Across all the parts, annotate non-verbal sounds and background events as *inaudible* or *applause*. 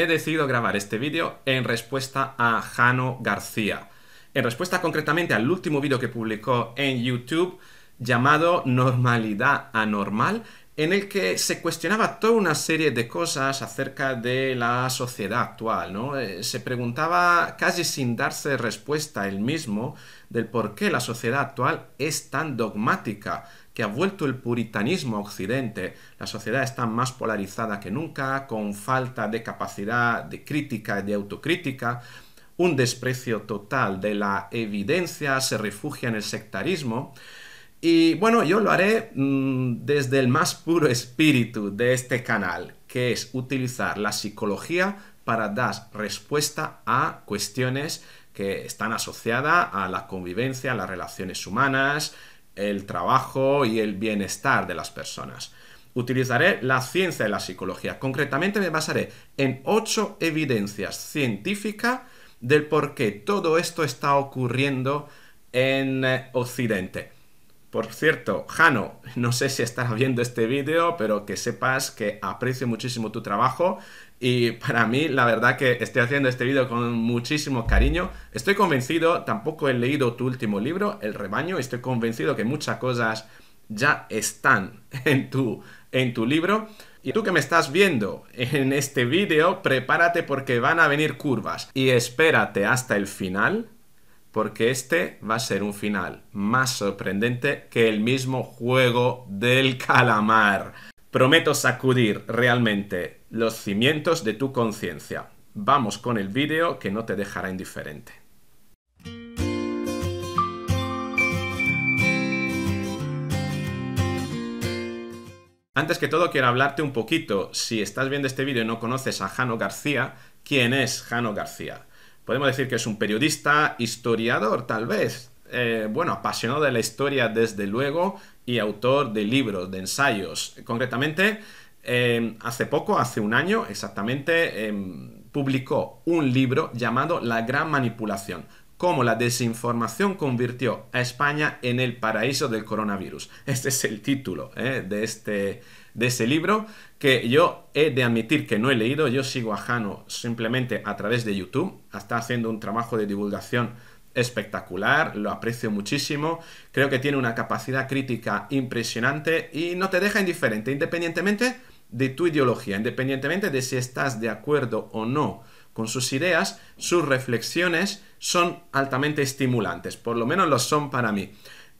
he decidido grabar este vídeo en respuesta a Jano García. En respuesta concretamente al último vídeo que publicó en YouTube llamado Normalidad Anormal, en el que se cuestionaba toda una serie de cosas acerca de la sociedad actual, ¿no? Eh, se preguntaba casi sin darse respuesta él mismo del por qué la sociedad actual es tan dogmática que ha vuelto el puritanismo a Occidente. La sociedad está más polarizada que nunca, con falta de capacidad de crítica y de autocrítica, un desprecio total de la evidencia, se refugia en el sectarismo. Y bueno, yo lo haré mm, desde el más puro espíritu de este canal, que es utilizar la psicología para dar respuesta a cuestiones que están asociadas a la convivencia, a las relaciones humanas, el trabajo y el bienestar de las personas. Utilizaré la ciencia de la psicología. Concretamente me basaré en ocho evidencias científicas del por qué todo esto está ocurriendo en eh, Occidente. Por cierto, Jano, no sé si estás viendo este vídeo, pero que sepas que aprecio muchísimo tu trabajo y para mí, la verdad que estoy haciendo este vídeo con muchísimo cariño. Estoy convencido, tampoco he leído tu último libro, El rebaño, estoy convencido que muchas cosas ya están *laughs* en tu, en tu libro. Y tú que me estás viendo en este vídeo, prepárate porque van a venir curvas. Y espérate hasta el final, porque este va a ser un final más sorprendente que el mismo juego del calamar. Prometo sacudir realmente los cimientos de tu conciencia. Vamos con el vídeo que no te dejará indiferente. Antes que todo quiero hablarte un poquito, si estás viendo este vídeo y no conoces a Jano García, ¿quién es Jano García? Podemos decir que es un periodista, historiador tal vez, eh, bueno, apasionado de la historia desde luego y autor de libros, de ensayos. Concretamente, Em, hace poco, hace un año exactamente, em, publicó un libro llamado La Gran Manipulación, cómo la desinformación convirtió a España en el paraíso del coronavirus. *laughs* Este es el título eh, de, este, de ese libro que yo he de admitir que no he leído, yo sigo a Jano simplemente a través de YouTube, está haciendo un trabajo de divulgación espectacular, lo aprecio muchísimo, creo que tiene una capacidad crítica impresionante y no te deja indiferente, independientemente de tu ideología, independientemente de si estás de acuerdo o no con sus ideas, sus reflexiones son altamente estimulantes, por lo menos lo son para mí.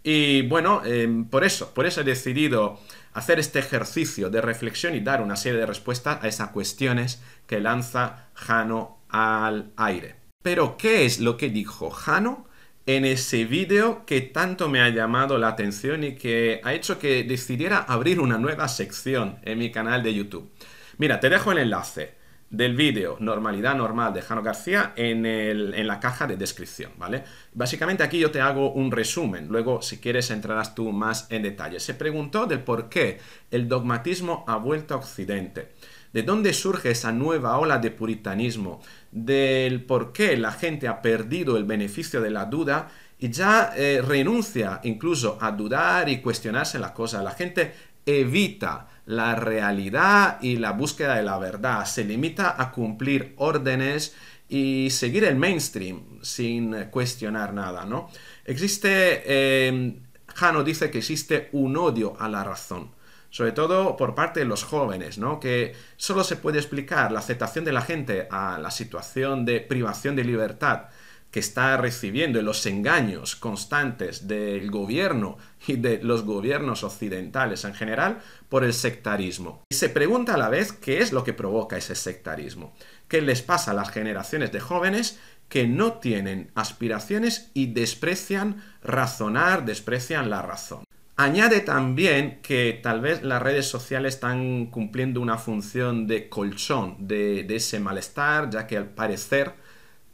Y bueno, em, por eso, por eso he decidido hacer este ejercicio de reflexión y dar una serie de respuestas a esas cuestiones que lanza Jano al aire. Pero, ¿qué es lo que dijo Jano en ese vídeo que tanto me ha llamado la atención y que ha hecho que decidiera abrir una nueva sección en mi canal de YouTube. Mira, te dejo el enlace del vídeo Normalidad Normal de Jano García en, la caja de descripción, ¿vale? Básicamente aquí yo te hago un resumen, luego si quieres entrarás tú más en detalle. Se preguntó del por qué el dogmatismo ha vuelto a Occidente. ¿De dónde surge esa nueva ola de puritanismo? del por qué la gente ha perdido el beneficio de la duda y ya eh, renuncia incluso a dudar y cuestionarse la cosa. La gente evita la realidad y la búsqueda de la verdad, se limita a cumplir órdenes y seguir el mainstream sin cuestionar nada, ¿no? Existe, eh, Jano dice que existe un odio a la razón sobre todo por parte de los jóvenes, ¿no? Que solo se puede explicar la aceptación de la gente a la situación de privación de libertad que está recibiendo y los engaños constantes del gobierno y de los gobiernos occidentales en general por el sectarismo. Y se pregunta a la vez qué es lo que provoca ese sectarismo, qué les pasa a las generaciones de jóvenes que no tienen aspiraciones y desprecian razonar, desprecian la razón. Añade también que tal vez las redes sociales están cumpliendo una función de colchón de, ese malestar, ya que al parecer,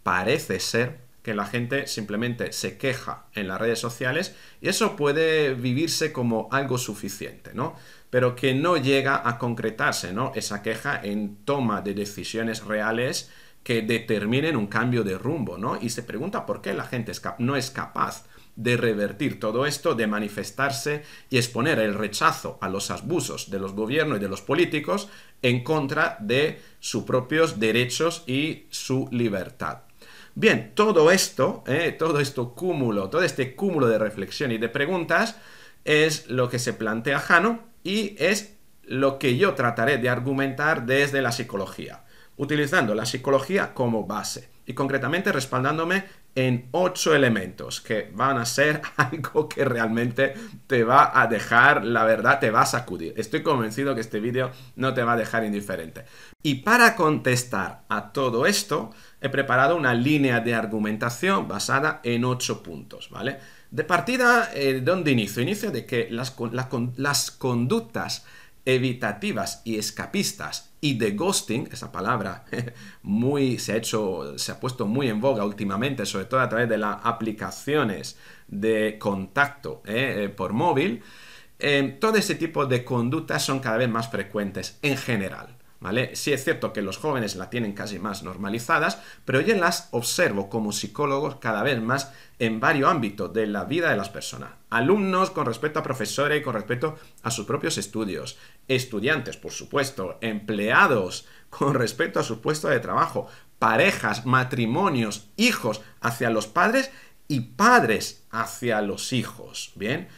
parece ser que la gente simplemente se queja en las redes sociales y eso puede vivirse como algo suficiente, ¿no? Pero que no llega a concretarse, ¿no? Esa queja en toma de decisiones reales que determinen un cambio de rumbo, ¿no? Y se pregunta por qué la gente no es capaz de revertir todo esto, de manifestarse y exponer el rechazo a los abusos de los gobiernos y de los políticos en contra de sus propios derechos y su libertad. Bien, todo esto, eh, todo esto cúmulo, todo este cúmulo de reflexión y de preguntas es lo que se plantea Jano y es lo que yo trataré de argumentar desde la psicología, utilizando la psicología como base y concretamente respaldándome en ocho elementos que van a ser *laughs* algo que realmente te va a dejar, la verdad, te va a sacudir. Estoy convencido que este vídeo no te va a dejar indiferente. Y para contestar a todo esto, he preparado una línea de argumentación basada en ocho puntos, ¿vale? De partida, eh, ¿dónde inicio? Inicio de que las, las conductas evitativas y escapistas y de ghosting, esa palabra *laughs* muy se ha hecho, se ha puesto muy en boga últimamente, sobre todo a través de las aplicaciones de contacto ¿eh? Eh, por móvil, eh, todo ese tipo de conductas son cada vez más frecuentes en general. ¿vale? Sí es cierto que los jóvenes la tienen casi más normalizadas, pero yo las observo como psicólogos cada vez más en varios ámbitos de la vida de las personas. Alumnos con respecto a profesores y con respecto a sus propios estudios. Estudiantes, por supuesto. Empleados *laughs* con respecto a su puesto de trabajo. Parejas, matrimonios, hijos hacia los padres y padres hacia los hijos. Bien,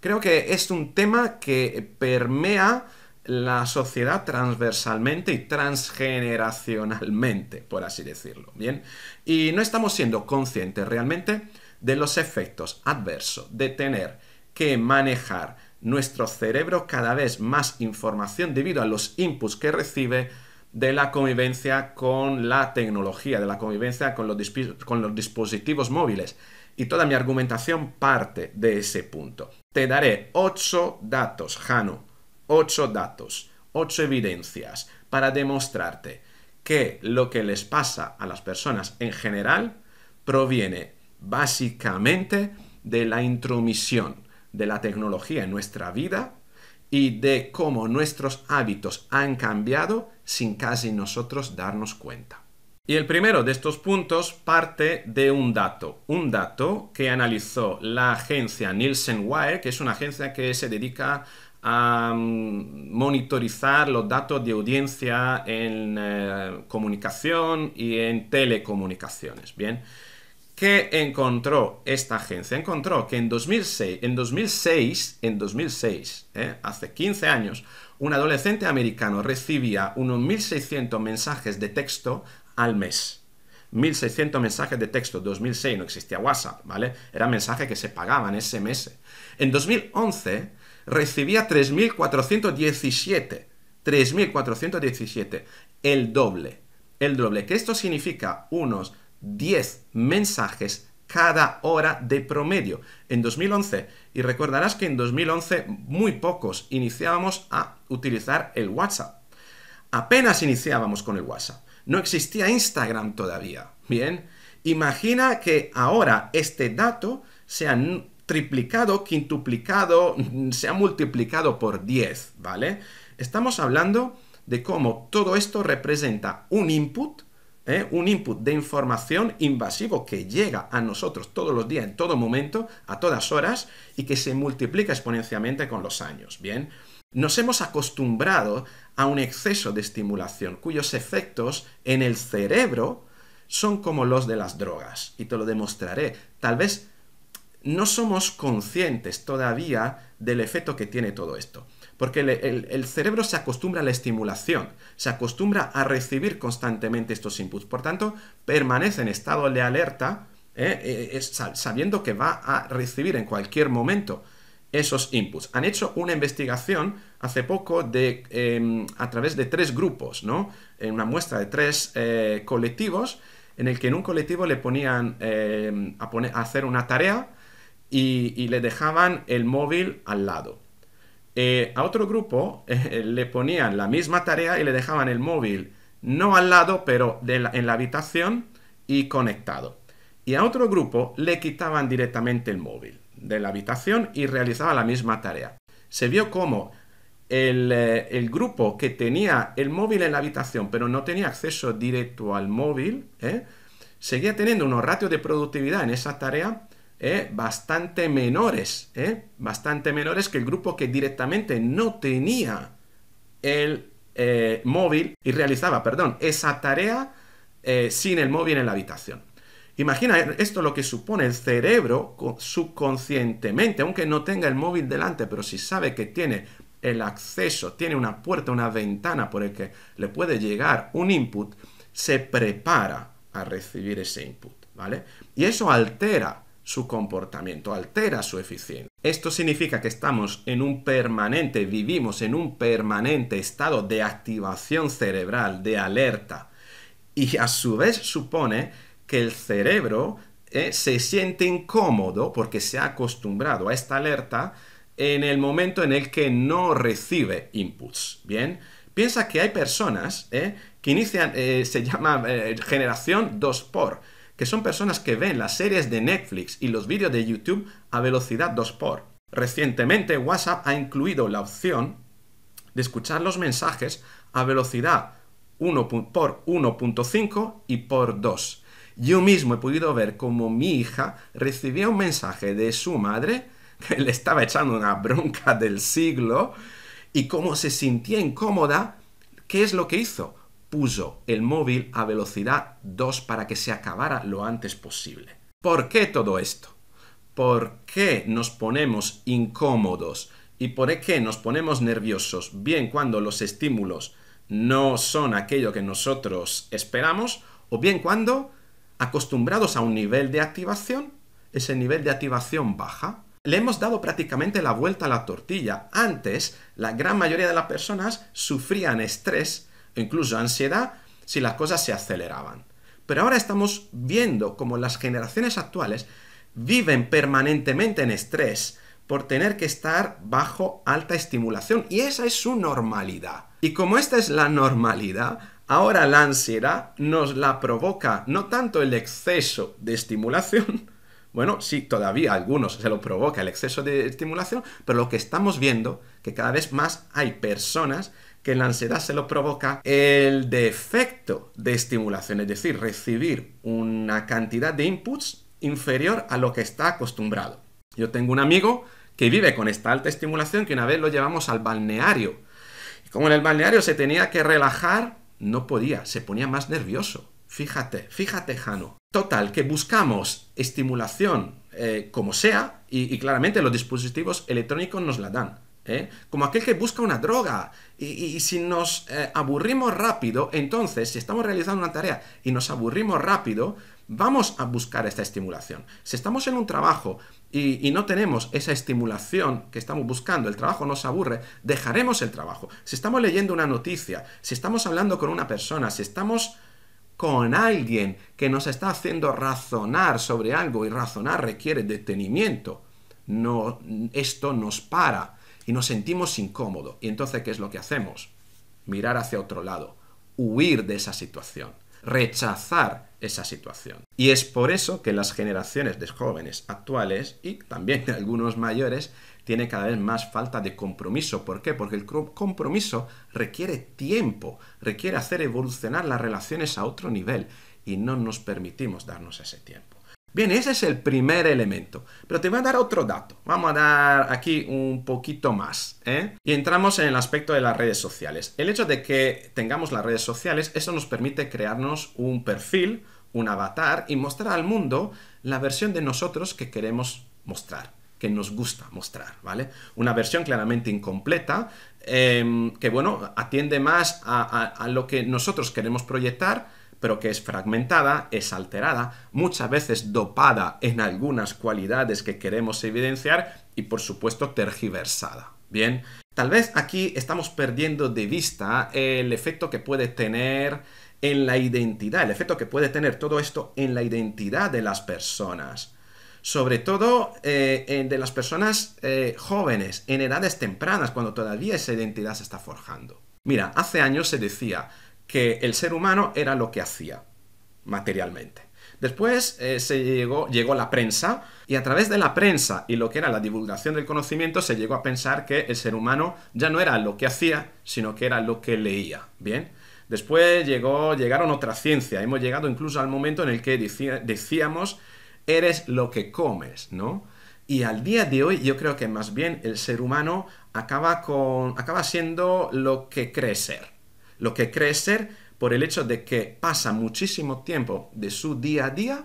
creo que es un tema que permea la sociedad transversalmente y transgeneracionalmente, por así decirlo, ¿bien? Y no estamos siendo conscientes realmente de los efectos adversos de tener que manejar nuestro cerebro cada vez más información debido a los inputs que recibe de la convivencia con la tecnología, de la convivencia con los, con los dispositivos móviles. Y toda mi argumentación parte de ese punto. Te daré 8 datos, Jano, ocho datos, ocho evidencias para demostrarte que lo que les pasa a las personas en general proviene básicamente de la intromisión de la tecnología en nuestra vida y de cómo nuestros hábitos han cambiado sin casi nosotros darnos cuenta. Y el primero de estos puntos parte de un dato, un dato que analizó la agencia Nielsen Wire, que es una agencia que se dedica a a monitorizar los datos de audiencia en eh, comunicación y en telecomunicaciones. Bien, ¿qué encontró esta agencia? Encontró que en 2006, en 2006, en ¿eh? hace 15 años, un adolescente americano recibía unos 1.600 mensajes de texto al mes. 1.600 mensajes de texto, 2006 no existía WhatsApp, ¿vale? Eran mensajes que se pagaban mes. En 2011 recibía 3.417. 3.417. El doble. El doble. Que esto significa unos 10 mensajes cada hora de promedio en 2011. Y recordarás que en 2011 muy pocos iniciábamos a utilizar el WhatsApp. Apenas iniciábamos con el WhatsApp. No existía Instagram todavía. Bien. Imagina que ahora este dato sea triplicado, quintuplicado, mm, se ha multiplicado por 10, ¿vale? Estamos hablando de cómo todo esto representa un input, ¿eh? un input de información invasivo que llega a nosotros todos los días, en todo momento, a todas horas, y que se multiplica exponencialmente con los años, ¿bien? Nos hemos acostumbrado a un exceso de estimulación cuyos efectos en el cerebro son como los de las drogas, y te lo demostraré. Tal vez no somos conscientes todavía del efecto que tiene todo esto. Porque el, cerebro se acostumbra a la estimulación, se acostumbra a recibir constantemente estos inputs. Por tanto, permanece en estado de alerta, ¿eh? Eh, eh, sabiendo que va a recibir en cualquier momento esos inputs. Han hecho una investigación hace poco de, em, a través de tres grupos, ¿no? En una muestra de tres colectivos, en el que en un colectivo le ponían em, a hacer una tarea, y, le dejaban el móvil al lado. Eh, a otro grupo eh, *laughs* le ponían la misma tarea y le dejaban el móvil no al lado, pero en la habitación y conectado. Y a otro grupo le quitaban directamente el móvil de la habitación y realizaba la misma tarea. Se vio cómo el, eh, grupo que tenía el móvil en la habitación, pero no tenía acceso directo al móvil, seguía teniendo unos ratios de productividad en esa tarea ¿eh? bastante menores, ¿eh? bastante menores que el grupo que directamente no tenía el eh, móvil y realizaba, perdón, esa tarea sin el móvil en la habitación. Imagina esto lo que supone el cerebro subconscientemente, aunque no tenga el móvil delante, pero si sabe que tiene el acceso, tiene una puerta, una ventana por el que le puede llegar un input, se prepara a recibir ese input, ¿vale? Y eso altera su comportamiento, altera su eficiencia. Esto significa que estamos en un permanente, vivimos en un permanente estado de activación cerebral, de alerta. Y a su vez supone que el cerebro eh, se siente incómodo porque se ha acostumbrado a esta alerta en el momento en el que no recibe inputs. Bien, piensa que hay personas eh, que inician, eh, se llama generación 2 por que son personas que ven las series de Netflix y los vídeos de YouTube a velocidad 2x. Recientemente WhatsApp ha incluido la opción de escuchar los mensajes a velocidad 1 por 1.5 y por 2. Yo mismo he podido ver cómo mi hija recibía un mensaje de su madre *laughs* que le estaba echando una bronca del siglo y cómo se sentía incómoda. ¿Qué es lo que hizo? puso el móvil a velocidad 2 para que se acabara lo antes posible. ¿Por qué todo esto? ¿Por qué nos ponemos incómodos y por qué nos ponemos nerviosos bien cuando los estímulos no son aquello que nosotros esperamos o bien cuando acostumbrados a un nivel de activación, ese nivel de activación baja, le hemos dado prácticamente la vuelta a la tortilla. Antes, la gran mayoría de las personas sufrían estrés incluso ansiedad, si las cosas se aceleraban. Pero ahora estamos viendo como las generaciones actuales viven permanentemente en estrés por tener que estar bajo alta estimulación y esa es su normalidad. Y como esta es la normalidad, ahora la ansiedad nos la provoca no tanto el exceso de estimulación, *laughs* bueno, sí, todavía a algunos se lo provoca el exceso de estimulación, pero lo que estamos viendo que cada vez más hay personas que la ansiedad se lo provoca el defecto de estimulación, es decir, recibir una cantidad de inputs inferior a lo que está acostumbrado. Yo tengo un amigo que vive con esta alta estimulación que una vez lo llevamos al balneario. como en el balneario se tenía que relajar, no podía, se ponía más nervioso. Fíjate, fíjate, Jano. Total, que buscamos estimulación eh, como sea y, claramente los dispositivos electrónicos nos la dan. ¿eh? Como aquel que busca una droga y, si nos eh, aburrimos rápido, entonces, si estamos realizando una tarea y nos aburrimos rápido, vamos a buscar esta estimulación. Si estamos en un trabajo y, no tenemos esa estimulación que estamos buscando, el trabajo nos aburre, dejaremos el trabajo. Si estamos leyendo una noticia, si estamos hablando con una persona, si estamos con alguien que nos está haciendo razonar sobre algo y razonar requiere detenimiento, no, esto nos para y nos sentimos incómodos. Y entonces, ¿qué es lo que hacemos? Mirar hacia otro lado, huir de esa situación, rechazar esa situación. Y es por eso que las generaciones de jóvenes actuales y también *laughs* algunos mayores tienen cada vez más falta de compromiso. ¿Por qué? Porque el compromiso requiere tiempo, requiere hacer evolucionar las relaciones a otro nivel y no nos permitimos darnos ese tiempo. Bien, ese es el primer elemento. Pero te voy a dar otro dato. Vamos a dar aquí un poquito más. ¿eh? Y entramos en el aspecto de las redes sociales. El hecho de que tengamos las redes sociales, eso nos permite crearnos un perfil, un avatar y mostrar al mundo la versión de nosotros que queremos mostrar, que nos gusta mostrar, ¿vale? Una versión claramente incompleta, em, que bueno, atiende más a lo que nosotros queremos proyectar pero que es fragmentada, es alterada, muchas veces dopada en algunas cualidades que queremos evidenciar y por supuesto tergiversada. Bien, tal vez aquí estamos perdiendo de vista el efecto que puede tener en la identidad, el efecto que puede tener todo esto en la identidad de las personas sobre todo eh, de las personas eh, jóvenes, en edades tempranas, cuando todavía esa identidad se está forjando. Mira, hace años se decía, que el ser humano era lo que hacía materialmente. Después eh, se llegó, llegó la prensa y a través de la prensa y lo que era la divulgación del conocimiento se llegó a pensar que el ser humano ya no era lo que hacía, sino que era lo que leía. Bien, después llegó, llegaron otra ciencia. hemos llegado incluso al momento en el que decíamos eres lo que comes, ¿no? Y al día de hoy yo creo que más bien el ser humano acaba, con, acaba siendo lo que cree ser lo que cree ser por el hecho de que pasa muchísimo tiempo de su día a día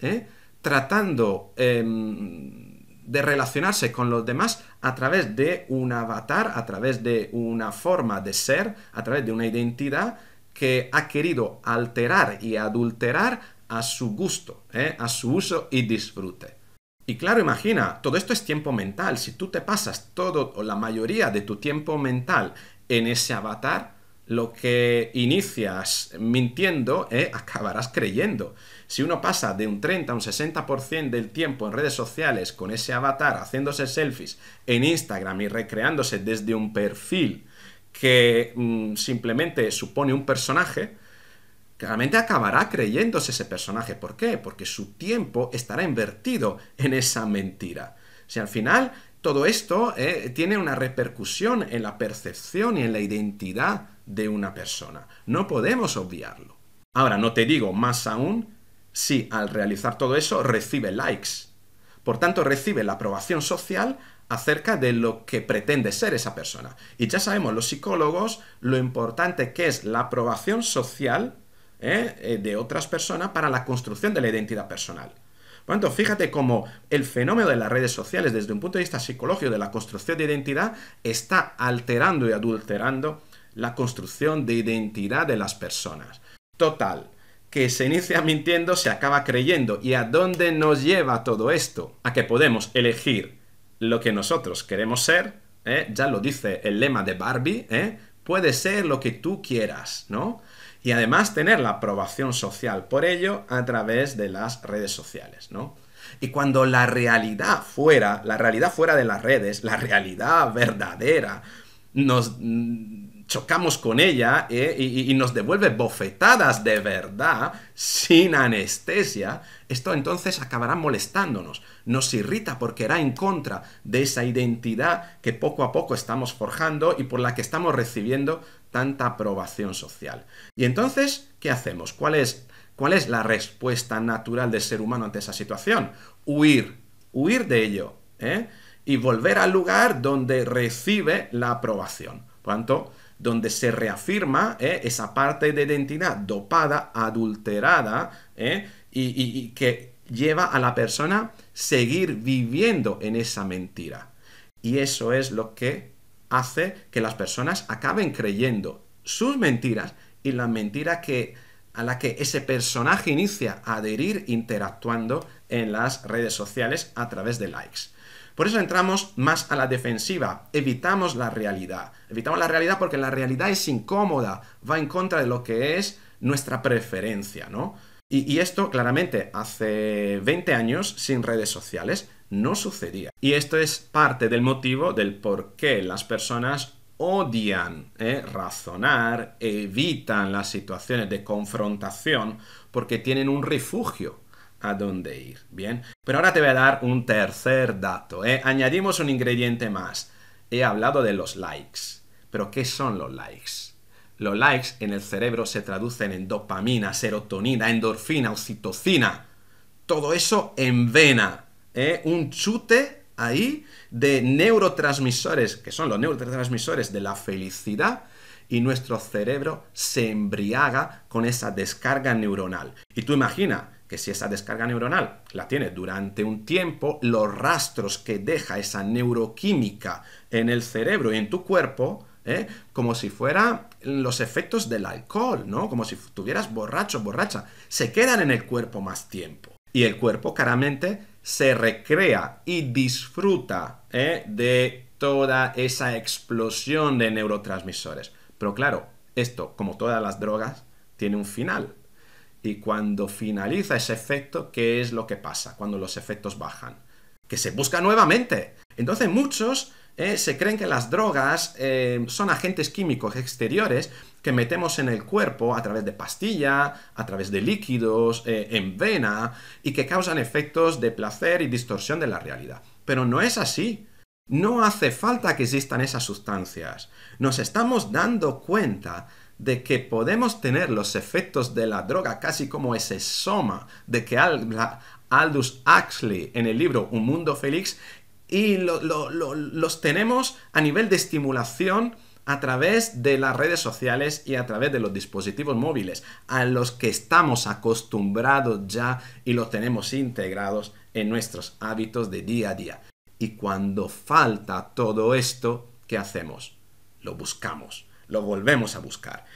¿eh? tratando em, de relacionarse con los demás a través de un avatar, a través de una forma de ser, a través de una identidad que ha querido alterar y adulterar a su gusto, ¿eh? a su uso y disfrute. Y claro, imagina, todo esto es tiempo mental. Si tú te pasas todo o la mayoría de tu tiempo mental en ese avatar, lo que inicias mintiendo, eh, acabarás creyendo. Si uno pasa de un 30 a un 60% del tiempo en redes sociales con ese avatar haciéndose selfies en Instagram y recreándose desde un perfil que mm, simplemente supone un personaje, claramente acabará creyéndose ese personaje. ¿Por qué? Porque su tiempo estará invertido en esa mentira. Si al final todo esto eh, tiene una repercusión en la percepción y en la identidad de una persona. No podemos obviarlo. Ahora, no te digo más aún si al realizar todo eso recibe likes. Por tanto, recibe la aprobación social acerca de lo que pretende ser esa persona. Y ya sabemos los psicólogos lo importante que es la aprobación social eh, eh, de otras personas para la construcción de la identidad personal. Por tanto, fíjate cómo el fenómeno de las redes sociales desde un punto de vista psicológico de la construcción de identidad está alterando y adulterando la construcción de identidad de las personas. Total, que se inicia *laughs* mintiendo se acaba creyendo. ¿Y a dónde nos lleva todo esto? A que podemos elegir lo que nosotros queremos ser, ¿eh? ya lo dice el lema de Barbie, ¿eh? puede ser lo que tú quieras, ¿no? Y además tener la aprobación social por ello a través de las redes sociales, ¿no? Y cuando la realidad fuera, la realidad fuera de las redes, la realidad verdadera, nos chocamos con ella eh, y, nos devuelve bofetadas de verdad, sin anestesia, esto entonces acabará molestándonos, nos irrita porque era en contra de esa identidad que poco a poco estamos forjando y por la que estamos recibiendo tanta aprobación social. Y entonces, ¿qué hacemos? ¿Cuál es, la respuesta natural del ser humano ante esa situación? Huir, huir de ello, ¿eh? y volver al lugar donde recibe la aprobación. Por donde se reafirma eh, esa parte de identidad dopada, adulterada, eh, y, que lleva a la persona seguir viviendo en esa mentira. Y eso es lo que hace que las personas acaben creyendo sus mentiras y la mentira a la que ese personaje inicia a adherir interactuando en las redes sociales a través de likes. Por eso entramos más a la defensiva, evitamos la realidad. Evitamos la realidad porque la realidad es incómoda, va en contra de lo que es nuestra preferencia, ¿no? Y, esto claramente hace 20 años sin redes sociales no sucedía. Y esto es parte del motivo del por qué las personas odian ¿eh? razonar, evitan las situaciones de confrontación porque tienen un refugio a dónde ir, ¿bien? Pero ahora te voy a dar un tercer dato, ¿eh? Añadimos un ingrediente más. He hablado de los likes. ¿Pero qué son los likes? Los likes en el cerebro se traducen en dopamina, serotonina, endorfina, oxitocina. Todo eso en vena, ¿eh? Un chute ahí de neurotransmisores, que son los neurotransmisores de la felicidad, y nuestro cerebro se embriaga con esa descarga neuronal. Y tú imagina, si esa descarga neuronal la tiene durante un tiempo, los rastros que deja esa neuroquímica en el cerebro y en tu cuerpo, ¿eh? como si fueran los efectos del alcohol, ¿no? Como si estuvieras borracho, borracha, se quedan en el cuerpo más tiempo. Y el cuerpo claramente se recrea y disfruta ¿eh? de toda esa explosión de neurotransmisores. Pero claro, esto, como todas las drogas, tiene un final. Y cuando finaliza ese efecto, ¿qué es lo que pasa cuando los efectos bajan? Que se busca nuevamente. Entonces muchos eh, se creen que las drogas eh, son agentes químicos exteriores que metemos en el cuerpo a través de pastilla, a través de líquidos, eh, en vena, y que causan efectos de placer y distorsión de la realidad. Pero no es así. No hace falta que existan esas sustancias. Nos estamos dando cuenta de que podemos tener los efectos de la droga casi como ese soma de que Aldous Huxley en el libro Un Mundo Feliz y los tenemos a nivel de estimulación a través de las redes sociales y a través de los dispositivos móviles a los que estamos acostumbrados ya y los tenemos integrados en nuestros hábitos de día a día. Y cuando falta todo esto, ¿qué hacemos? Lo buscamos lo volvemos a buscar.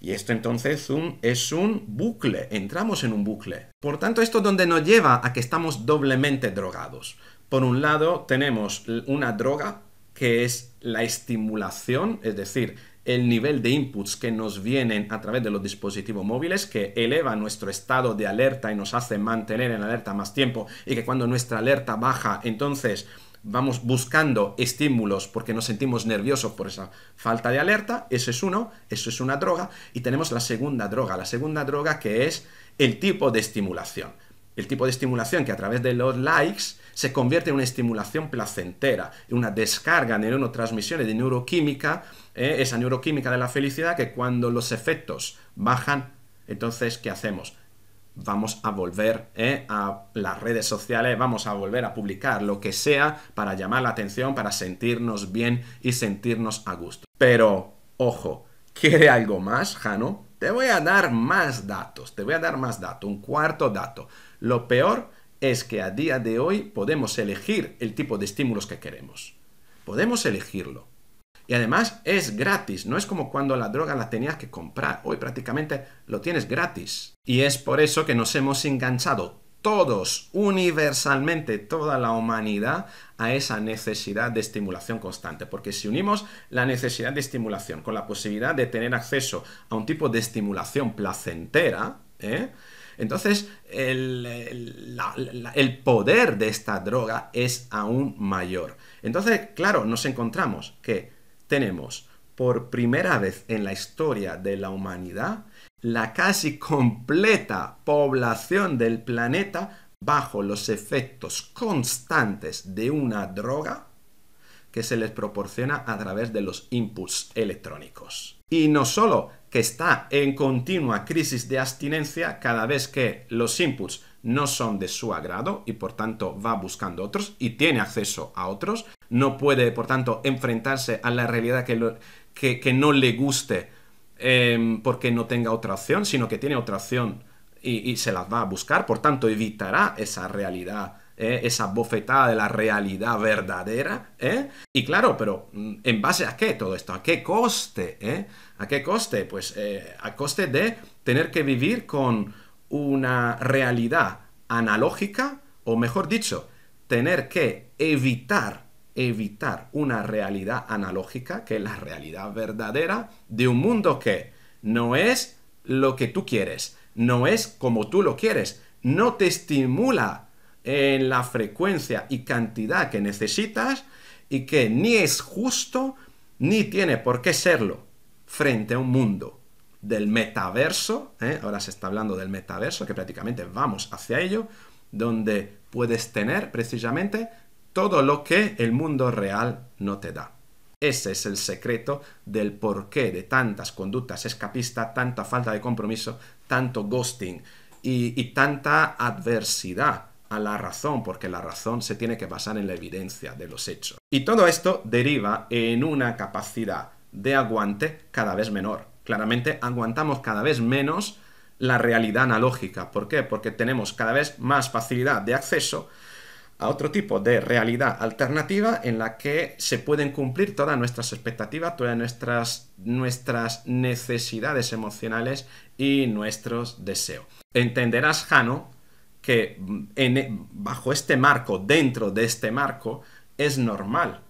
Y esto entonces es un bucle, entramos en un bucle. Por tanto, esto donde nos lleva a que estamos doblemente drogados. Por un lado, tenemos una droga que es la estimulación, es decir, el nivel de inputs que nos vienen a través de los dispositivos móviles, que eleva nuestro estado de alerta y nos hace mantener en alerta más tiempo, y que cuando nuestra alerta baja, entonces vamos buscando estímulos porque nos sentimos nerviosos por esa falta de alerta, eso es uno, eso es una droga, y tenemos la segunda droga, la segunda droga que es el tipo de estimulación. El tipo de estimulación que a través de los likes se convierte en una estimulación placentera, en una descarga de neurotransmisiones de neuroquímica, eh, esa neuroquímica de la felicidad que cuando los efectos bajan, entonces, ¿qué hacemos? vamos a volver eh, a las redes sociales, vamos a volver a publicar lo que sea para llamar la atención, para sentirnos bien y sentirnos a gusto. Pero, ojo, ¿quiere algo más, Jano? Te voy a dar más datos, te voy a dar más datos, un cuarto dato. Lo peor es que a día de hoy podemos elegir el tipo de estímulos que queremos. Podemos elegirlo. Y además es gratis, no es como cuando la droga la tenías que comprar, hoy prácticamente lo tienes gratis. Y es por eso que nos hemos enganchado todos, universalmente, toda la humanidad, a esa necesidad de estimulación constante. Porque si unimos la necesidad de estimulación con la posibilidad de tener acceso a un tipo de estimulación placentera, ¿eh? entonces el poder de esta droga es aún mayor. Entonces, claro, nos encontramos que tenemos por primera vez en la historia de la humanidad la casi completa población del planeta bajo los efectos constantes de una droga que se les proporciona a través de los inputs electrónicos. Y no solo que está en continua crisis de abstinencia cada vez que los inputs no son de su agrado y por tanto va buscando otros y tiene acceso a otros, no puede, por tanto, enfrentarse a la realidad que, no le guste em, porque no tenga otra opción, sino que tiene otra opción y, se las va a buscar, por tanto, evitará esa realidad. ¿eh? esa bofetada de la realidad verdadera, ¿eh? Y claro, pero mm, ¿en base a qué todo esto? ¿A qué coste? ¿eh? ¿A qué coste? Pues a coste de tener que vivir con una realidad analógica, o mejor dicho, tener que evitar evitar una realidad analógica, que es la realidad verdadera, de un mundo que no es lo que tú quieres, no es como tú lo quieres, no te estimula en la frecuencia y cantidad que necesitas y que ni es justo ni tiene por qué serlo frente a un mundo del metaverso, ¿eh? ahora se está hablando del metaverso, que prácticamente vamos hacia ello, donde puedes tener precisamente todo lo que el mundo real no te da. Ese es el secreto del porqué de tantas conductas escapistas, tanta falta de compromiso, tanto ghosting y, tanta adversidad a la razón, porque la razón se tiene que basar en la evidencia de los hechos. Y todo esto deriva en una capacidad de aguante cada vez menor. Claramente aguantamos cada vez menos la realidad analógica. ¿Por qué? Porque tenemos cada vez más facilidad de acceso a otro tipo de realidad alternativa en la que se pueden cumplir todas nuestras expectativas, todas nuestras, nuestras necesidades emocionales y nuestros deseos. Entenderás, Jano, que mm, e, bajo este marco, dentro de este marco, es normal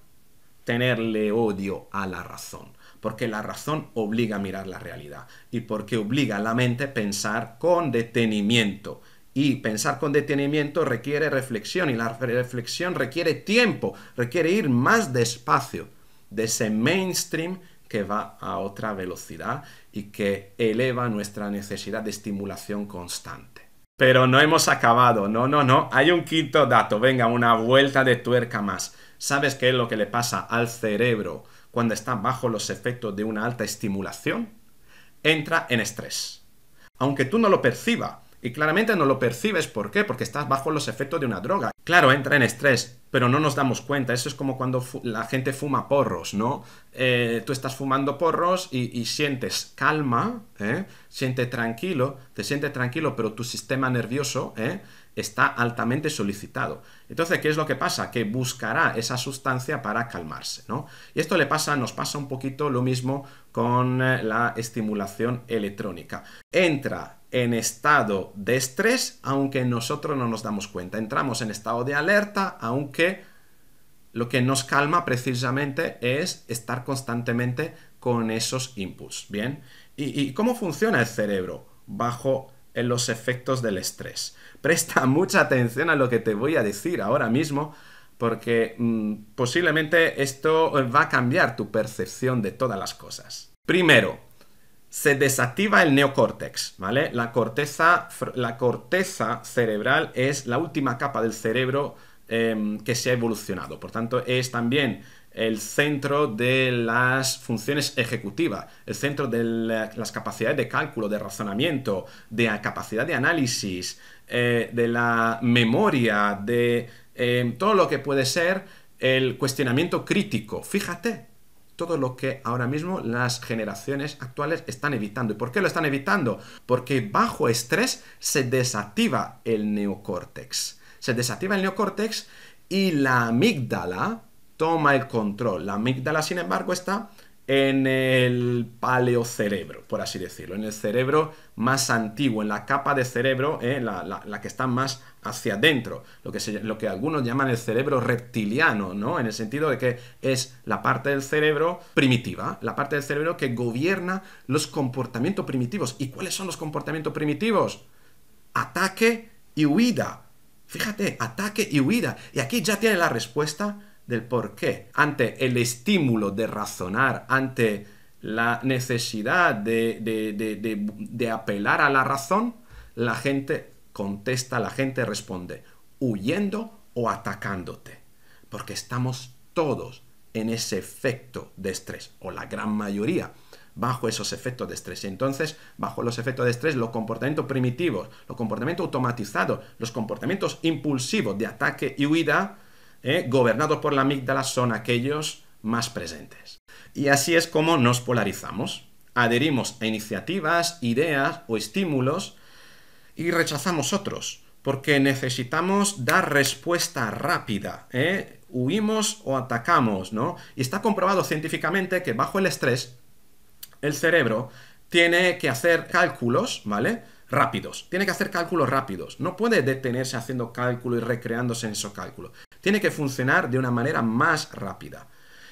tenerle odio a la razón, porque la razón obliga a mirar la realidad y porque obliga a la mente a pensar con detenimiento y pensar con detenimiento requiere reflexión y la reflexión requiere tiempo, requiere ir más despacio de ese mainstream que va a otra velocidad y que eleva nuestra necesidad de estimulación constante. Pero no hemos acabado, no, no, no, hay un quinto dato, venga, una vuelta de tuerca más. ¿Sabes qué es lo que le pasa al cerebro cuando está bajo los efectos de una alta estimulación? Entra en estrés. Aunque tú no lo percibas, y claramente no lo percibes, ¿por qué? Porque estás bajo los efectos de una droga. Claro, entra en estrés, pero no nos damos cuenta. Eso es como cuando la gente fuma porros, ¿no? Eh, tú estás fumando porros y, sientes calma, ¿eh? Siente tranquilo, te sientes tranquilo, pero tu sistema nervioso, ¿eh? está altamente solicitado. Entonces, ¿qué es lo que pasa? Que buscará esa sustancia para calmarse, ¿no? Y esto le pasa, nos pasa un poquito lo mismo con eh, la estimulación electrónica. Entra en estado de estrés, aunque nosotros no nos damos cuenta. Entramos en estado de alerta, aunque lo que nos calma precisamente es estar constantemente con esos impulsos, ¿bien? ¿Y, y cómo funciona el cerebro? Bajo en los efectos del estrés. Presta *laughs* mucha atención a lo que te voy a decir ahora mismo porque mm, posiblemente esto va a cambiar tu percepción de todas las cosas. Primero, se desactiva el neocórtex, ¿vale? La corteza, la corteza cerebral es la última capa del cerebro em, que se ha evolucionado. Por tanto, es también el centro de las funciones ejecutivas, el centro de las capacidades de cálculo, de razonamiento, de capacidad de análisis, eh, de la memoria, de em, todo lo que puede ser el cuestionamiento crítico. Fíjate, todo lo que ahora mismo las generaciones actuales están evitando. ¿Y por qué lo están evitando? Porque bajo estrés se desactiva el neocórtex. Se desactiva el neocórtex y la amígdala, toma el control. La amígdala, sin embargo, está en el paleocerebro, por así decirlo, en el cerebro más antiguo, en la capa de cerebro, eh, la, que está más hacia adentro, lo que, lo que algunos llaman el cerebro reptiliano, ¿no? En el sentido de que es la parte del cerebro primitiva, la parte del cerebro que gobierna los comportamientos primitivos. ¿Y cuáles son los comportamientos primitivos? Ataque y huida. Fíjate, ataque y huida. Y aquí ya tiene la respuesta del por qué, ante el estímulo de razonar, ante la necesidad de, de, de, de apelar a la razón, la gente contesta, la gente responde, huyendo o atacándote, porque estamos todos en ese efecto de estrés, o la gran mayoría bajo esos efectos de estrés. Entonces, bajo los efectos de estrés, los comportamientos primitivos, los comportamientos automatizados, los comportamientos impulsivos de ataque y huida, Gobernado ¿eh? gobernados por la amígdala son aquellos más presentes. Y así es como nos polarizamos. Adherimos a iniciativas, ideas o estímulos y rechazamos otros, porque necesitamos dar respuesta rápida. ¿eh? Huimos o atacamos, ¿no? Y está comprobado científicamente que bajo el estrés, el cerebro tiene que hacer cálculos, ¿vale? Rápidos. Tiene que hacer cálculos rápidos. No puede detenerse haciendo cálculo y recreándose en esos cálculos tiene que funcionar de una manera más rápida.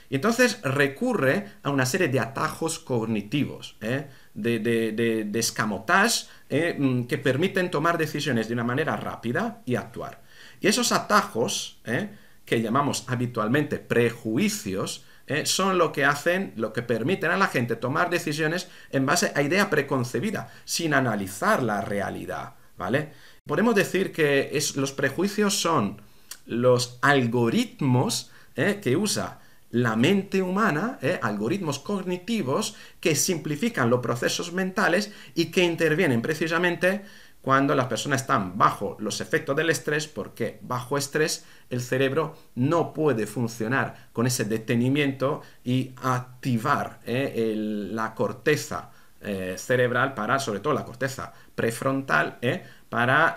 Y entonces recurre a una serie de atajos cognitivos, ¿eh? de, de, escamotage, ¿eh? mm, que permiten tomar decisiones de una manera rápida y actuar. Y esos atajos, ¿eh? que llamamos habitualmente prejuicios, son lo que hacen, lo que permiten a la gente tomar decisiones en base a idea preconcebida, sin analizar la realidad, ¿vale? Podemos decir que los prejuicios son los algoritmos eh, que usa la mente humana, eh, algoritmos cognitivos que simplifican los procesos mentales y que intervienen precisamente cuando las personas están bajo los efectos del estrés, porque bajo estrés el cerebro no puede funcionar con ese detenimiento y activar eh, la corteza cerebral para, sobre todo la corteza prefrontal, para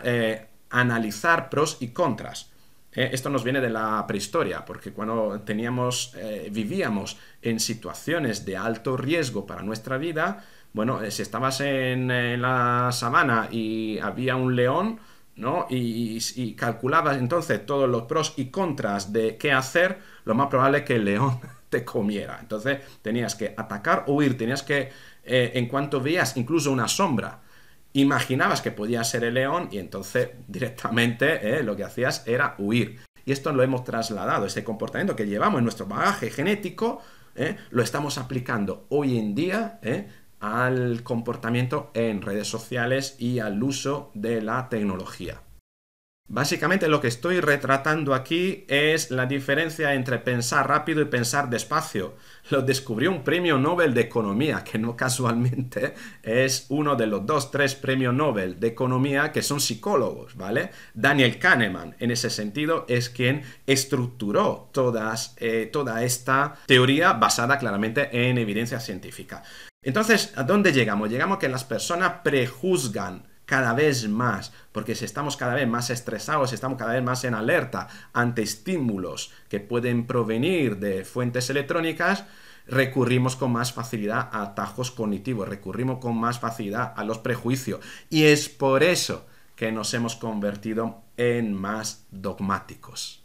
analizar pros y contras. Eh, esto nos viene de la prehistoria, porque cuando teníamos, eh, vivíamos en situaciones de alto riesgo para nuestra vida, bueno, eh, si estabas en, la sabana y había un león, ¿no? Y, calculabas entonces todos los pros y contras de qué hacer, lo más probable es que el león *laughs* te comiera. Entonces tenías que atacar o huir, tenías que, en cuanto veías incluso una sombra, imaginabas que podía ser el león y entonces directamente eh, lo que hacías era huir. Y esto lo hemos trasladado, ese comportamiento que llevamos en nuestro bagaje genético, eh, lo estamos aplicando hoy en día eh, al comportamiento en redes sociales y al uso de la tecnología. Básicamente lo que estoy retratando aquí es la diferencia entre pensar rápido y pensar despacio. Lo descubrió un premio Nobel de Economía, que no casualmente es uno de los dos, tres premios Nobel de Economía que son psicólogos, ¿vale? Daniel Kahneman, en ese sentido, es quien estructuró eh, toda esta teoría basada claramente en evidencia científica. Entonces, ¿a dónde llegamos? Llegamos a que las personas prejuzgan cada vez más, porque si estamos cada vez más estresados, si estamos cada vez más en alerta ante estímulos que pueden provenir de fuentes electrónicas, recurrimos con más facilidad a atajos cognitivos, recurrimos con más facilidad a los prejuicios. Y es por eso que nos hemos convertido en más dogmáticos.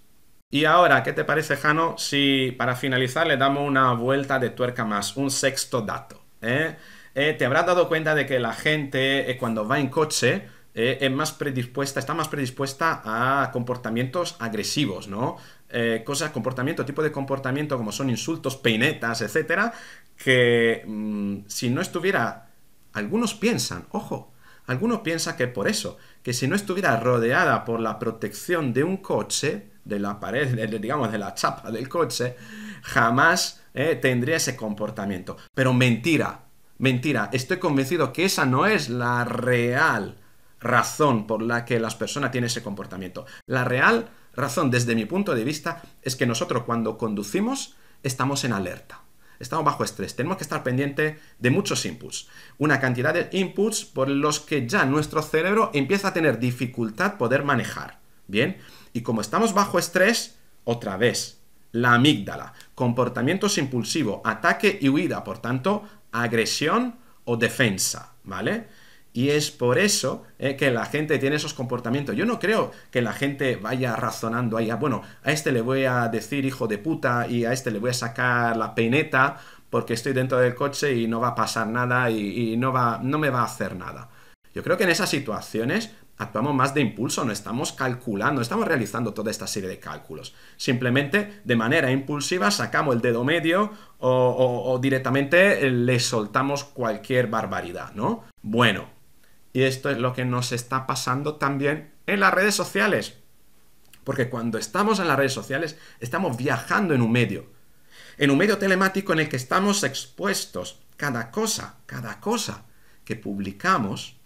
Y ahora, ¿qué te parece, Jano, si para finalizar le damos una vuelta de tuerca más, un sexto dato? ¿eh? Eh, te habrás dado cuenta de que la gente eh, cuando va en coche eh, es más predispuesta, está más predispuesta a comportamientos agresivos, ¿no? cosas, comportamiento, tipo de comportamiento como son insultos, peinetas, etcétera, que mm, si no estuviera, algunos piensan, ojo, algunos piensan que por eso, que si no estuviera rodeada por la protección de un coche, de la pared, digamos, de la chapa del coche, jamás tendría ese comportamiento. Pero mentira, Mentira, estoy convencido que esa no es la real razón por la que las personas tienen ese comportamiento. La real razón, desde mi punto de vista, es que nosotros cuando conducimos estamos en alerta. Estamos bajo estrés, tenemos que estar pendiente de muchos inputs. Una cantidad de inputs por los que ya nuestro cerebro empieza a tener dificultad poder manejar. Bien, y como estamos bajo estrés, otra vez, la amígdala, comportamientos impulsivos, ataque y huida, por tanto, agresión o defensa, ¿vale? Y es por eso eh, que la gente tiene esos comportamientos. Yo no creo que la gente vaya razonando ahí, ah, bueno, a este le voy a decir hijo de puta y a este le voy a sacar la peineta porque estoy dentro del coche y no va a pasar nada y, y no, va, no me va a hacer nada. Yo creo que en esas situaciones actuamos más de impulso, no estamos calculando, no estamos realizando toda esta serie de cálculos. Simplemente de manera impulsiva sacamos el dedo medio o, o directamente le soltamos cualquier barbaridad, ¿no? Bueno, y esto es lo que nos está pasando también en las redes sociales. Porque cuando estamos en las redes sociales, estamos viajando en un medio. En un medio telemático en el que estamos expuestos. Cada cosa, cada cosa que publicamos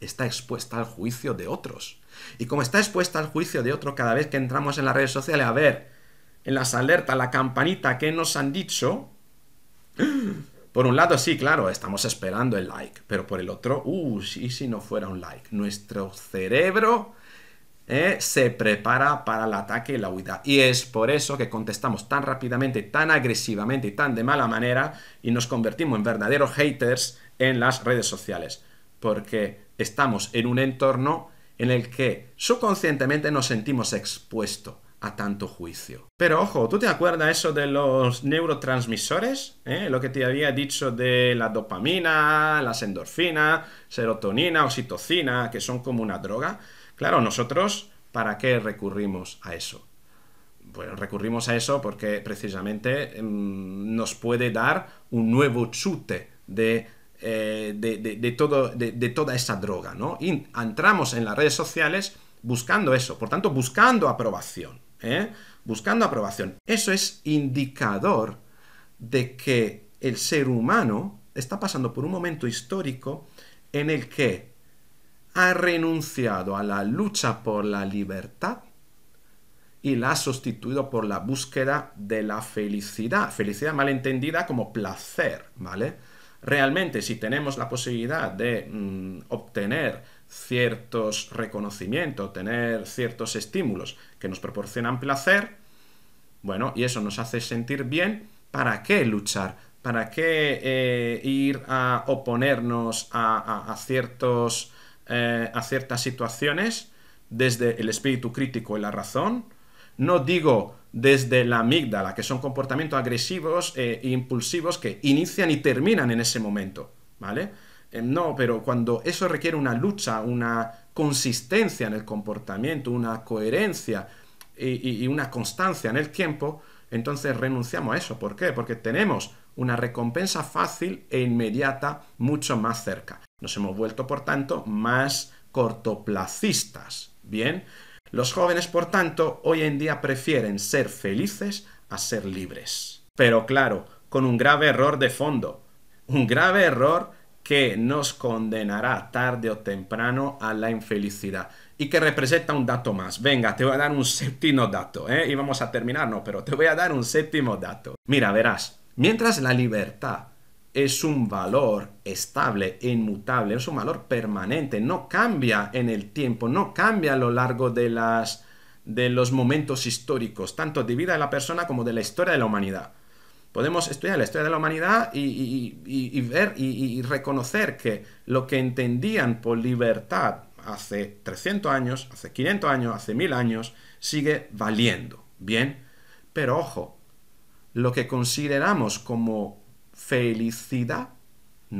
está expuesta al juicio de otros. Y como está expuesta al juicio de otro cada vez que entramos en las redes sociales a ver en las alertas, la campanita que nos han dicho, *gasps* por un lado sí, claro, estamos esperando el like, pero por el otro, uh, ¿y si no fuera un like? Nuestro cerebro eh, se prepara para el ataque y la huida. Y es por eso que contestamos tan rápidamente, tan agresivamente y tan de mala manera y nos convertimos en verdaderos haters en las redes sociales. Porque estamos en un entorno en el que subconscientemente nos sentimos expuestos a tanto juicio. Pero ojo, ¿tú te acuerdas eso de los neurotransmisores? ¿Eh? Lo que te había dicho de la dopamina, las endorfinas, serotonina, oxitocina, que son como una droga. Claro, nosotros, ¿para qué recurrimos a eso? Bueno, recurrimos a eso porque precisamente mm, nos puede dar un nuevo chute de eh, de, toda esa droga, ¿no? Y entramos en las redes sociales buscando eso, por tanto, buscando aprobación, ¿eh? Buscando aprobación. Eso es indicador de que el ser humano está pasando por un momento histórico en el que ha renunciado a la lucha por la libertad y la ha sustituido por la búsqueda de la felicidad. Felicidad malentendida como placer, ¿vale? Realmente, si tenemos la posibilidad de mm, obtener ciertos reconocimientos, tener ciertos estímulos que nos proporcionan placer, bueno, y eso nos hace sentir bien, ¿para qué luchar? ¿Para qué eh, ir a oponernos eh, a ciertas situaciones desde el espíritu crítico y la razón? No digo desde la amígdala, que son comportamientos agresivos eh, e impulsivos que inician y terminan en ese momento, ¿vale? Eh, no, pero cuando eso requiere una lucha, una consistencia en el comportamiento, una coherencia y, y, una constancia en el tiempo, entonces renunciamos a eso. ¿Por qué? Porque tenemos una recompensa fácil e inmediata mucho más cerca. Nos hemos vuelto, por tanto, más cortoplacistas. Bien, los jóvenes, por tanto, hoy en día prefieren ser felices a ser libres. Pero claro, con un grave error de fondo. Un grave error que nos condenará tarde o temprano a la infelicidad y que representa un dato más. Venga, te voy a dar un séptimo dato, ¿eh? Y vamos a terminar, no, pero te voy a dar un séptimo dato. Mira, verás, mientras la libertad es un valor estable, inmutable, es un valor permanente, no cambia en el tiempo, no cambia a lo largo de, las, de los momentos históricos, tanto de vida de la persona como de la historia de la humanidad. Podemos estudiar la historia de la humanidad y, ver y reconocer que lo que entendían por libertad hace 300 años, hace 500 años, hace 1000 años, sigue valiendo, ¿bien? Pero ojo, lo que consideramos como felicidad.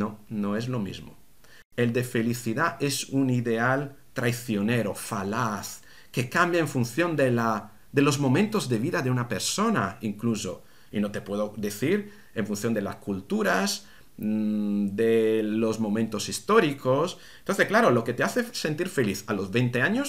No, no es lo mismo. El de felicidad es un ideal traicionero, falaz, que cambia en función de, la, de los momentos de vida de una persona incluso. Y no te puedo decir en función de las culturas, mm, de los momentos históricos. Entonces, claro, lo que te hace sentir feliz a los 20 años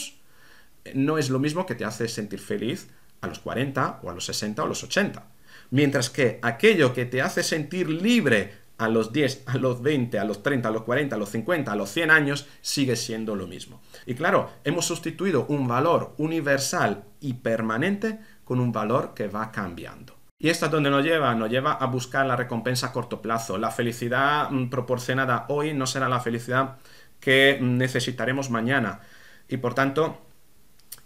eh, no es lo mismo que te hace sentir feliz a los 40 o a los 60 o a los 80. Mientras que aquello que te hace sentir libre a los 10, a los 20, a los 30, a los 40, a los 50, a los 100 años, sigue siendo lo mismo. Y claro, hemos sustituido un valor universal y permanente con un valor que va cambiando. Y esto es donde nos lleva, nos lleva a buscar la recompensa a corto plazo. La felicidad mm, proporcionada hoy no será la felicidad que mm, necesitaremos mañana. Y por tanto,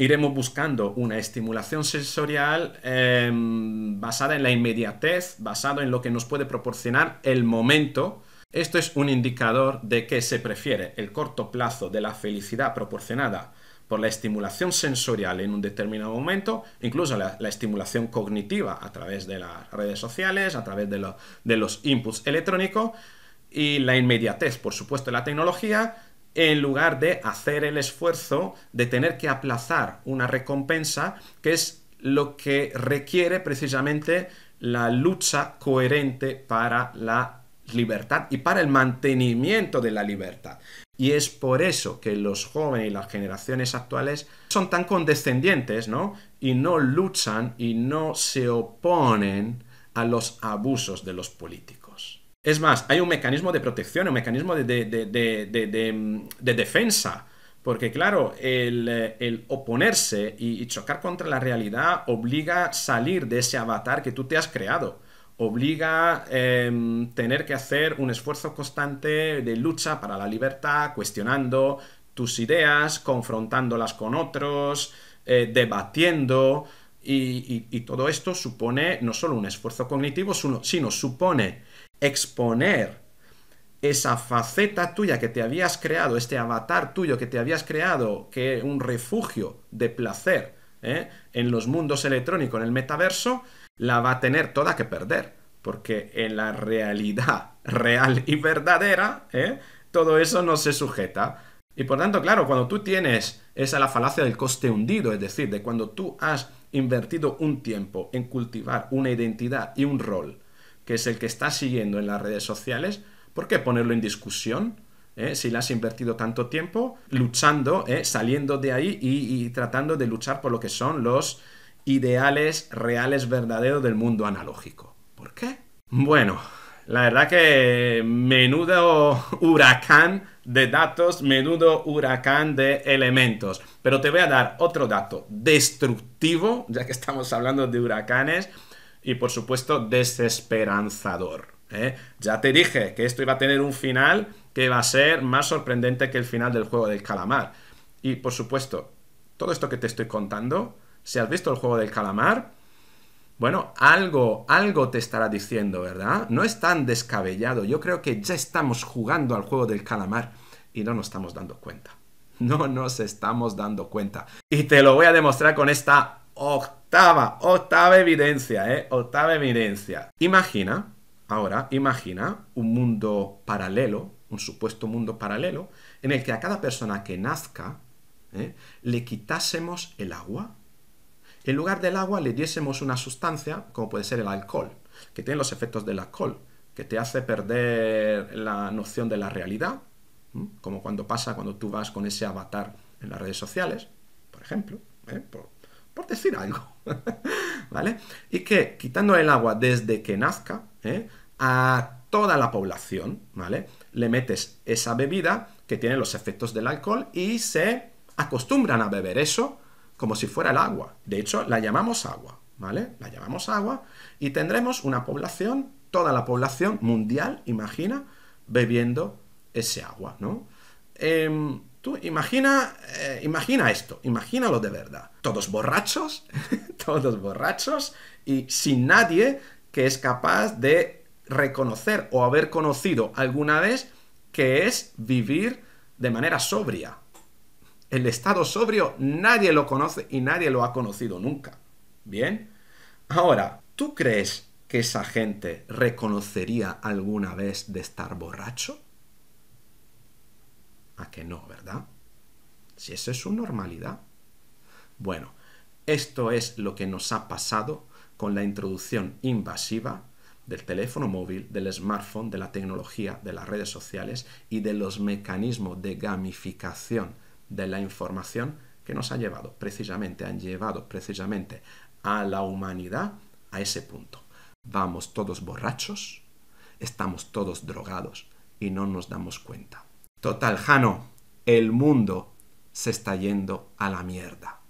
iremos buscando una estimulación sensorial em, basada en la inmediatez, basado en lo que nos puede proporcionar el momento. Esto es un indicador de que se prefiere el corto plazo de la felicidad proporcionada por la estimulación sensorial en un determinado momento, incluso la, estimulación cognitiva a través de las redes sociales, a través de, de los inputs electrónicos y la inmediatez, por supuesto, de la tecnología, en lugar de hacer el esfuerzo de tener que aplazar una recompensa, que es lo que requiere precisamente la lucha coherente para la libertad y para el mantenimiento de la libertad. Y es por eso que los jóvenes y las generaciones actuales son tan condescendientes, Y no luchan y no se oponen a los abusos de los políticos. Es más, hay un mecanismo de protección, un mecanismo de, defensa. Porque claro, el, oponerse y, chocar contra la realidad obliga a salir de ese avatar que tú te has creado. Obliga a em, tener que hacer un esfuerzo constante de lucha para la libertad, cuestionando tus ideas, confrontándolas con otros, eh, debatiendo. Y, y, todo esto supone no solo un esfuerzo cognitivo, sino supone exponer esa faceta tuya que te habías creado, este avatar tuyo que te habías creado, que es un refugio de placer ¿eh? en los mundos electrónicos, en el metaverso, la va a tener toda que perder. Porque en la realidad real y verdadera, ¿eh? todo eso no se sujeta. Y por tanto, claro, cuando tú tienes esa la falacia del coste hundido, es decir, de cuando tú has invertido un tiempo en cultivar una identidad y un rol, que es el que está siguiendo en las redes sociales, ¿por qué ponerlo en discusión? Eh? Si le has invertido tanto tiempo luchando, eh, saliendo de ahí y, y tratando de luchar por lo que son los ideales reales verdaderos del mundo analógico. ¿Por qué? Bueno, la verdad que menudo huracán de datos, menudo huracán de elementos. Pero te voy a dar otro dato destructivo, ya que estamos hablando de huracanes y por supuesto desesperanzador. ¿eh? Ya te dije que esto iba a tener un final que va a ser más sorprendente que el final del juego del calamar. Y por supuesto, todo esto que te estoy contando, si has visto el juego del calamar, bueno, algo, algo te estará diciendo, ¿verdad? No es tan descabellado. Yo creo que ya estamos jugando al juego del calamar y no nos estamos dando cuenta. *laughs* No nos estamos dando cuenta. Y te lo voy a demostrar con esta Octava, octava evidencia, ¿eh? Octava evidencia. Imagina, ahora, imagina un mundo paralelo, un supuesto mundo paralelo, en el que a cada persona que nazca ¿eh? le quitásemos el agua. En lugar del agua le diésemos una sustancia, como puede ser el alcohol, que tiene los efectos del alcohol, que te hace perder la noción de la realidad, como cuando pasa cuando tú vas con ese avatar en las redes sociales, por ejemplo, ¿eh? por decir algo, *laughs* ¿vale? Y que quitando el agua desde que nazca ¿eh? a toda la población, ¿vale? Le metes esa bebida que tiene los efectos del alcohol y se acostumbran a beber eso como si fuera el agua. De hecho, la llamamos agua, ¿vale? La llamamos agua y tendremos una población, toda la población mundial, imagina, bebiendo ese agua, ¿no? Em, Tú imagina, eh, imagina esto, imagínalo de verdad. Todos borrachos, *laughs* todos borrachos y sin nadie que es capaz de reconocer o haber conocido alguna vez que es vivir de manera sobria. El estado sobrio nadie lo conoce y nadie lo ha conocido nunca. ¿Bien? Ahora, ¿tú crees que esa gente reconocería alguna vez de estar borracho? que no, ¿verdad? Si esa es su normalidad. Bueno, esto es lo que nos ha pasado con la introducción invasiva del teléfono móvil, del smartphone, de la tecnología, de las redes sociales y de los mecanismos de gamificación de la información que nos ha llevado precisamente, han llevado precisamente a la humanidad a ese punto. Vamos todos borrachos, estamos todos drogados y no nos damos cuenta. Total, Jano, el mundo se está yendo a la mierda.